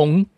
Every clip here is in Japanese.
红。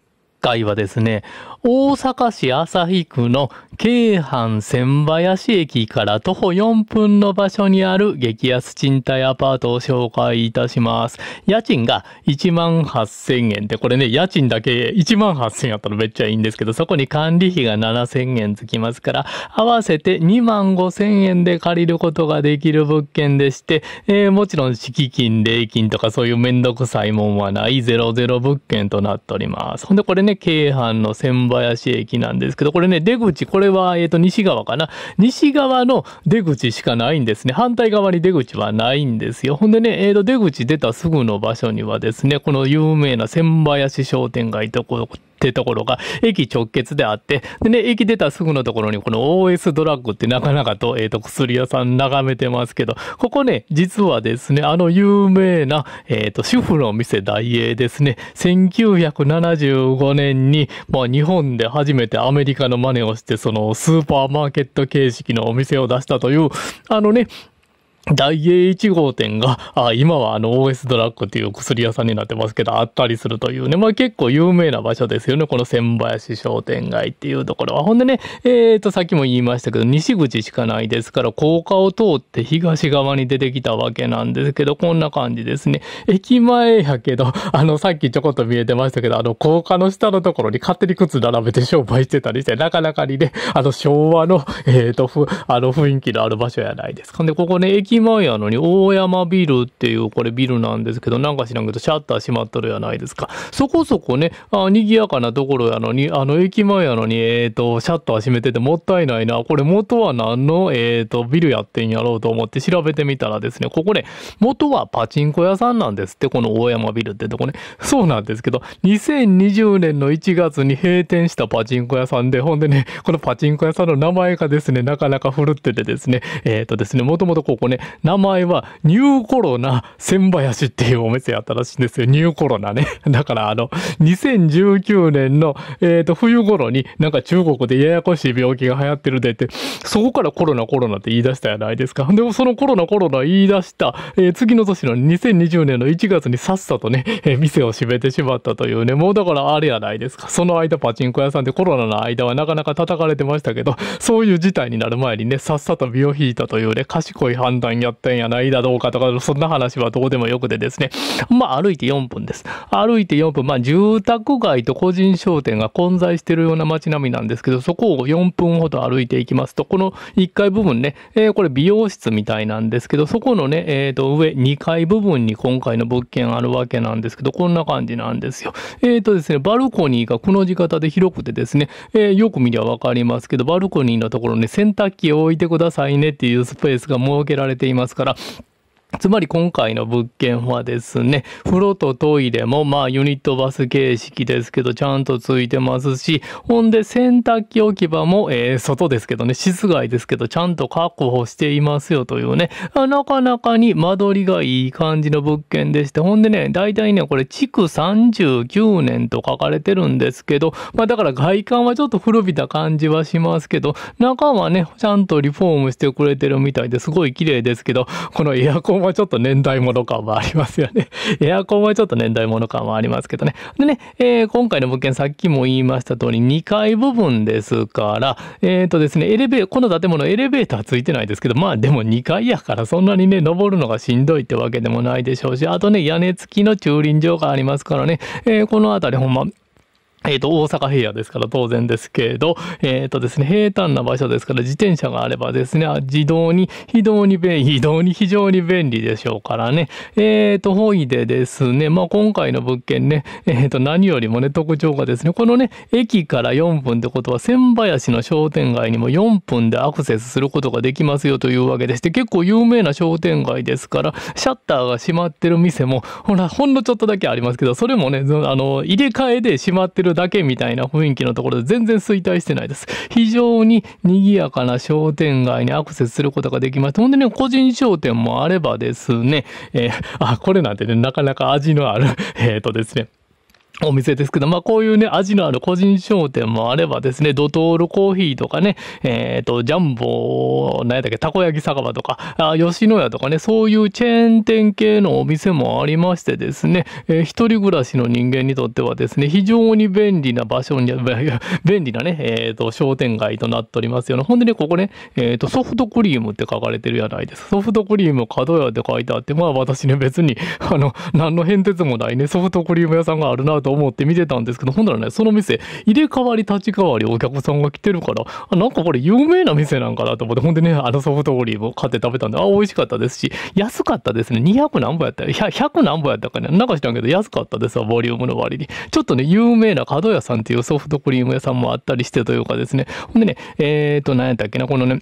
回はですね、大阪市旭区の京阪千林駅から徒歩4分の場所にある激安賃貸アパートを紹介いたします。家賃が1万8000円で、これね、家賃だけ1万8000円あったらめっちゃいいんですけど、そこに管理費が7000円つきますから、合わせて2万5000円で借りることができる物件でして、えー、もちろん敷金、礼金とかそういうめんどくさいもんはない00物件となっております。ほんでこれね、ね、京阪の千林駅なんですけど、これね、出口、これは、えっ、ー、と、西側かな。西側の出口しかないんですね。反対側に出口はないんですよ。ほんでね、えっ、ー、と、出口出たすぐの場所にはですね、この有名な千林商店街とこ、っていうところが駅直結であって、でね、駅出たすぐのところにこの OS ドラッグってなかなかと、えっ、ー、と、薬屋さん眺めてますけど、ここね、実はですね、あの有名な、えっ、ー、と、主婦の店大英ですね、1975年に、まあ日本で初めてアメリカの真似をして、そのスーパーマーケット形式のお店を出したという、あのね、大英1号店が、あ今はあの OS ドラッグっていう薬屋さんになってますけど、あったりするというね、まあ結構有名な場所ですよね、この千林商店街っていうところは。ほんでね、えっ、ー、と、さっきも言いましたけど、西口しかないですから、高架を通って東側に出てきたわけなんですけど、こんな感じですね。駅前やけど、あの、さっきちょこっと見えてましたけど、あの、高架の下のところに勝手に靴並べて商売してたりして、なかなかにね、あの、昭和の、えっ、ー、と、あの、雰囲気のある場所やないですか。で、ここね、駅駅前やのに大山ビルっていうこれビルなんですけどなんか知らんけどシャッター閉まっとるやないですかそこそこねあ賑やかなところやのにあの駅前やのにえっ、ー、とシャッター閉めててもったいないなこれ元は何のえっ、ー、とビルやってんやろうと思って調べてみたらですねここね元はパチンコ屋さんなんですってこの大山ビルってとこねそうなんですけど2020年の1月に閉店したパチンコ屋さんでほんでねこのパチンコ屋さんの名前がですねなかなか古っててですねえっ、ー、とですねもともとここね名前はニューコロナ千林っていうお店やったらしいんですよ。ニューコロナね。だからあの、2019年の、えっ、ー、と、冬頃になんか中国でややこしい病気が流行ってるでって、そこからコロナコロナって言い出したじゃないですか。でもそのコロナコロナ言い出した、えー、次の年の2020年の1月にさっさとね、えー、店を閉めてしまったというね、もうだからあれやないですか。その間パチンコ屋さんでコロナの間はなかなか叩かれてましたけど、そういう事態になる前にね、さっさと身を引いたというね、賢い判断んやったんやないだろうかとか、そんな話はどうでもよくてですね。まあ歩いて4分です。歩いて4分、まあ住宅街と個人商店が混在してるような街並みなんですけど、そこを4分ほど歩いていきますと、この1階部分ね、えー、これ美容室みたいなんですけど、そこのね、えっ、ー、と上2階部分に今回の物件あるわけなんですけど、こんな感じなんですよ。えっ、ー、とですね、バルコニーがくの字型で広くてですね、えー、よく見りゃわかりますけど、バルコニーのところね、洗濯機を置いてくださいねっていうスペースが設けられてていますからつまり今回の物件はですね、風呂とトイレもまあユニットバス形式ですけどちゃんとついてますし、ほんで洗濯機置き場も、えー、外ですけどね、室外ですけどちゃんと確保していますよというね、なかなかに間取りがいい感じの物件でして、ほんでね、大体ね、これ築39年と書かれてるんですけど、まあだから外観はちょっと古びた感じはしますけど、中はね、ちゃんとリフォームしてくれてるみたいですごい綺麗ですけど、このエアコンもちょっと年代物感はありますよね。エアコンはちょっと年代物感はありますけどね。でね、えー、今回の物件さっきも言いました通り2階部分ですから、えっ、ー、とですね、エレベー、この建物エレベーターついてないですけど、まあでも2階やからそんなにね、登るのがしんどいってわけでもないでしょうし、あとね、屋根付きの駐輪場がありますからね、えー、この辺りほんま、えっ、ー、と、大阪平野ですから当然ですけれど、えっ、ー、とですね、平坦な場所ですから自転車があればですね、自動に、非常に便利、非に非常に便利でしょうからね。えっ、ー、と、ほいでですね、まあ、今回の物件ね、えっ、と、何よりもね、特徴がですね、このね、駅から4分ってことは、千林の商店街にも4分でアクセスすることができますよというわけでして、結構有名な商店街ですから、シャッターが閉まってる店も、ほら、ほんのちょっとだけありますけど、それもね、あの、入れ替えで閉まってるるだけみたいな雰囲気のところで全然衰退してないです。非常に賑やかな商店街にアクセスすることができました。ほんでね、個人商店もあればですね、えー、あ、これなんてね、なかなか味のある、えっ、ー、とですね、お店ですけど、まあ、こういうね、味のある個人商店もあればですね、ドトールコーヒーとかね、えっ、ー、と、ジャンボ、何やったっけ、たこ焼き酒場とか、あ吉野家とかね、そういうチェーン店系のお店もありましてですね、えー、一人暮らしの人間にとってはですね、非常に便利な場所に、便利なね、えっ、ー、と、商店街となっておりますよね。ほんでね、ここね、えっ、と、ソフトクリームって書かれてるじゃないですか。ソフトクリーム角屋って書いてあって、まあ、私ね、別に、あの、何の変哲もないね、ソフトクリーム屋さんがあるなとと思って見てたんですけど、ほんならね、その店、入れ替わり立ち替わりお客さんが来てるから、あなんかこれ有名な店なんかなと思って、ほんでね、あのソフトクリームを買って食べたんで、あ、美味しかったですし、安かったですね。200何本やったら、100何本やったかね。なんか知らんけど、安かったですわ、ボリュームの割に。ちょっとね、有名な角屋さんっていうソフトクリーム屋さんもあったりしてというかですね。ほんでね、えっ、ー、と、何やったっけな、このね、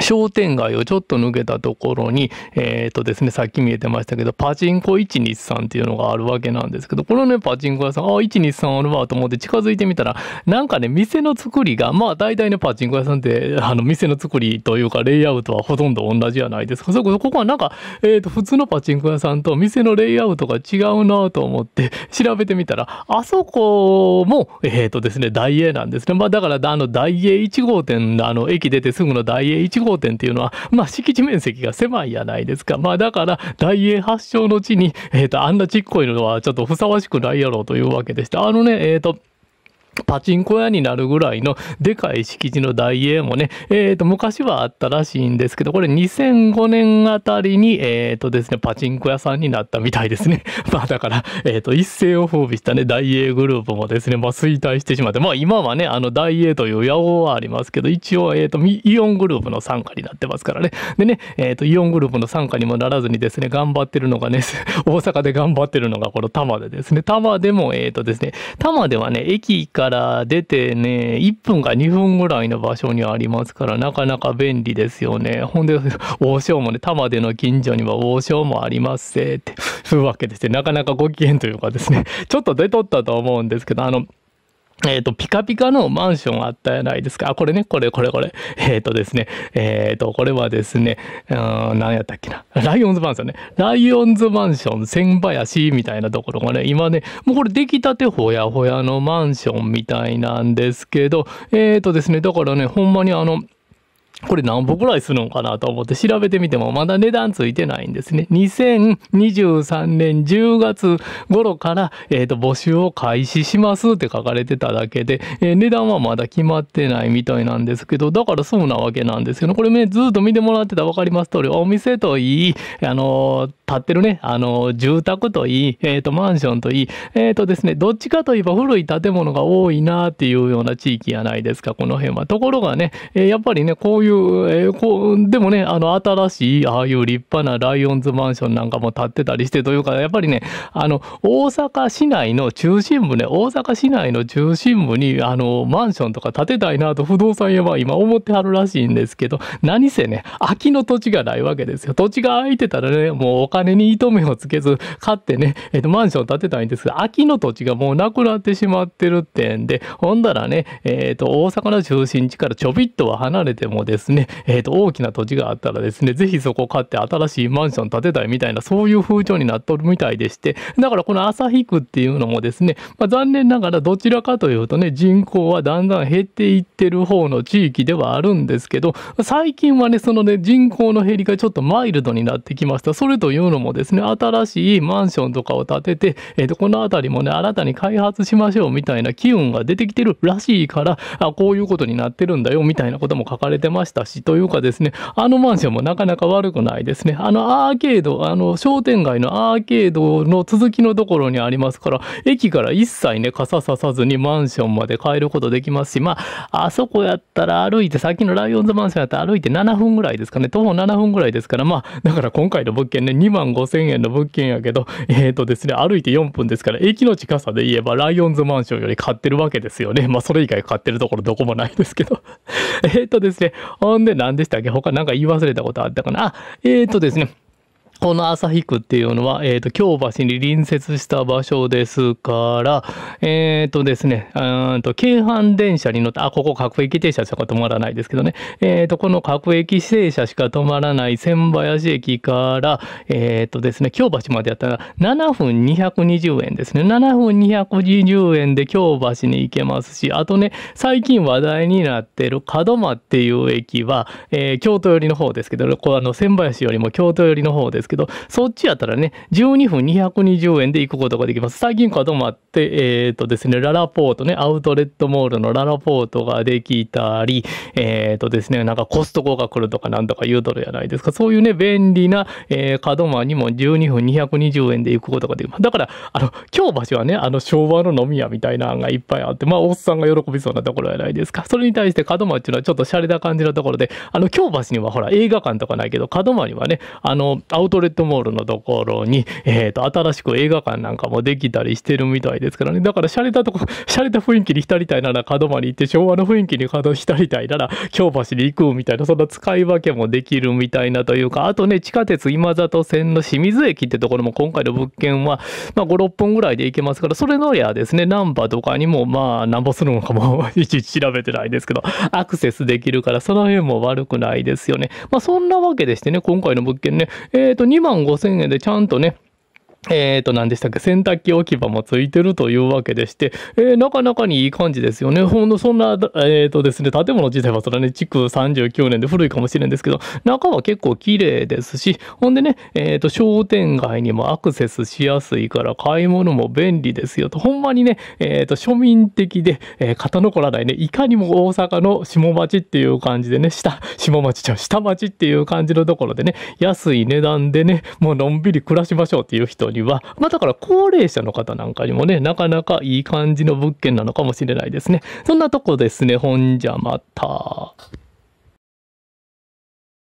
商店街をちょっと抜けたところに、えっ、ー、とですね、さっき見えてましたけど、パチンコ123っていうのがあるわけなんですけど、このね、パチンコ屋さん、あ、123あるわと思って近づいてみたら、なんかね、店の作りが、まあ大体ね、パチンコ屋さんって、あの、店の作りというか、レイアウトはほとんど同じじゃないですか。そこ、ここはなんか、えっ、ー、と、普通のパチンコ屋さんと店のレイアウトが違うなと思って調べてみたら、あそこも、えっ、ー、とですね、ダイエなんですね。まあだから、あの、ダイエ1号店、あの、駅出てすぐのダイエ1号1号店っていうのは、まあ、敷地面積が狭いやないですか。まあ、だから、大英発祥の地に、えっ、ー、と、あんなちっこいのはちょっとふさわしくないやろうというわけでした。あのね、えっ、ー、と、パチンコ屋になるぐらいのでかい敷地の大英もね、えー、と、昔はあったらしいんですけど、これ2005年あたりに、えっ、ー、とですね、パチンコ屋さんになったみたいですね。まあだから、えー、と、一世を風靡したね、大英グループもですね、まあ衰退してしまって、まあ今はね、あの大英という野王はありますけど、一応、えっ、と、イオングループの傘下になってますからね。でね、えっ、と、イオングループの傘下にもならずにですね、頑張ってるのがね、大阪で頑張ってるのがこの摩でですね、摩でも、えっ、とですね、摩ではね、駅かから出てね、1分か2分ぐらいの場所にありますから、なかなか便利ですよね。ほんで、王将もね、多摩での近所には王将もありますせ、って、いうわけでして、なかなかご機嫌というかですね、ちょっと出とったと思うんですけど、あの、えっ、ー、と、ピカピカのマンションあったじゃないですか。あ、これね、これ、これ、これ。えっ、ー、とですね、えっ、ー、と、これはですね、何やったっけな。ライオンズマンションね。ライオンズマンション、千林みたいなところがね、今ね、もうこれ出来たてほやほやのマンションみたいなんですけど、えっ、とですね、だからね、ほんまにあの、これ何歩ぐらいするのかなと思って調べてみてもまだ値段ついてないんですね。2023年10月頃から、えー、と募集を開始しますって書かれてただけで、えー、値段はまだ決まってないみたいなんですけど、だからそうなわけなんですけど、これね、ずっと見てもらってたらわかります通り、お店といい、あのー、建ってるね、あの住宅といい、えっ、と、マンションといい、えっ、とですね、どっちかといえば古い建物が多いなっていうような地域やないですか、この辺は。ところがね、えやっぱりね、こういうう、えー、こう、でもね、あの、新しい、ああいう立派なライオンズマンションなんかも建ってたりしてというか、やっぱりね、あの、大阪市内の中心部ね、大阪市内の中心部に、あの、マンションとか建てたいなと、不動産屋は今思ってはるらしいんですけど、何せね、空きの土地がないわけですよ。土地が空いてたらね、もうお金に糸目をつけず、買ってね、えー、と、マンション建てたいんですが、空きの土地がもうなくなってしまってるってんで、ほんだらね、えー、と、大阪の中心地からちょびっとは離れてもですですね、えー、と大きな土地があったらですね、ぜひそこ買って新しいマンション建てたいみたいな、そういう風潮になっとるみたいでして、だからこの旭区っていうのもですね、まあ、残念ながらどちらかというとね、人口はだんだん減っていってる方の地域ではあるんですけど、最近はね、そのね、人口の減りがちょっとマイルドになってきました。それというのもですね、新しいマンションとかを建てて、えー、とこの辺りもね、新たに開発しましょうみたいな機運が出てきてるらしいから、あこういうことになってるんだよみたいなことも書かれてました。したし、というかですね、あのマンションもなかなか悪くないですね。あのアーケード、あの商店街のアーケードの続きのところにありますから、駅から一切ね、傘ささずにマンションまで帰ることできますし、まあ、あそこやったら歩いて、さっきのライオンズマンションやったら歩いて7分ぐらいですかね、徒歩7分ぐらいですから、まあ、だから今回の物件ね、2万5千円の物件やけど、えっ、ー、とですね、歩いて4分ですから、駅の近さで言えばライオンズマンションより買ってるわけですよね。まあ、それ以外買ってるところどこもないですけど。えっとですね、ほんで、何でしたっけ他なんか言い忘れたことあったかなあ、えっ、ー、とですね。この旭区っていうのは、えっ、ー、と、京橋に隣接した場所ですから、えっ、ー、とですね、うんと、京阪電車に乗って、あ、ここ各駅停車しか止まらないですけどね、えっ、ー、と、この各駅停車しか止まらない千林駅から、えっ、とですね、京橋までやったら7分220円ですね。7分220円で京橋に行けますし、あとね、最近話題になってる門間っていう駅は、え京都寄りの方ですけど、ここあの、千林よりも京都寄りの方ですけど、そっちやったらね、12分220円で行くことができます。最近角間もあって、えっ、ー、とですね、ララポートね、アウトレットモールのララポートができたり、えっ、ー、とですね、なんかコストコが来るとかなんとか言うとるじゃないですか。そういうね、便利な、えー、角間にも12分220円で行くことができます。だから、あの、京橋はね、あの、昭和の飲み屋みたいなのがいっぱいあって、まあ、おっさんが喜びそうなところじゃないですか。それに対して角間っていうのはちょっと洒落た感じのところで、あの、京橋にはほら、映画館とかないけど、角間にはね、あの、アウトレットレットモールのところに、えっ、ー、と、新しく映画館なんかもできたりしてるみたいですからね。だから、洒落たとこ、洒 落た雰囲気に浸りたいなら角間に行って、昭和の雰囲気に浸りたいなら京橋に行くみたいな、そんな使い分けもできるみたいなというか、あとね、地下鉄今里線の清水駅ってところも今回の物件は、まあ、5、6分ぐらいで行けますから、それのやですね、ナンバーとかにも、まあ、なんぼするのかも いちいち調べてないですけど、アクセスできるから、その辺も悪くないですよね。まあ、そんなわけでしてね、今回の物件ね、えっ、ー、と、と2万5000円でちゃんとね、えっ、と、何でしたっけ洗濯機置き場もついてるというわけでして、えー、なかなかにいい感じですよね。ほんの、そんな、えっ、ー、とですね、建物自体はそれはね、築39年で古いかもしれんですけど、中は結構綺麗ですし、ほんでね、えっ、ー、と、商店街にもアクセスしやすいから買い物も便利ですよと、ほんまにね、えっ、と、庶民的で、えー、残らないね、いかにも大阪の下町っていう感じでね、下、下町ちゃん、下町っていう感じのところでね、安い値段でね、もうのんびり暮らしましょうっていう人には、まあ、だから高齢者の方なんかにもね、なかなかいい感じの物件なのかもしれないですね。そんなとこですね、ほんじゃまた。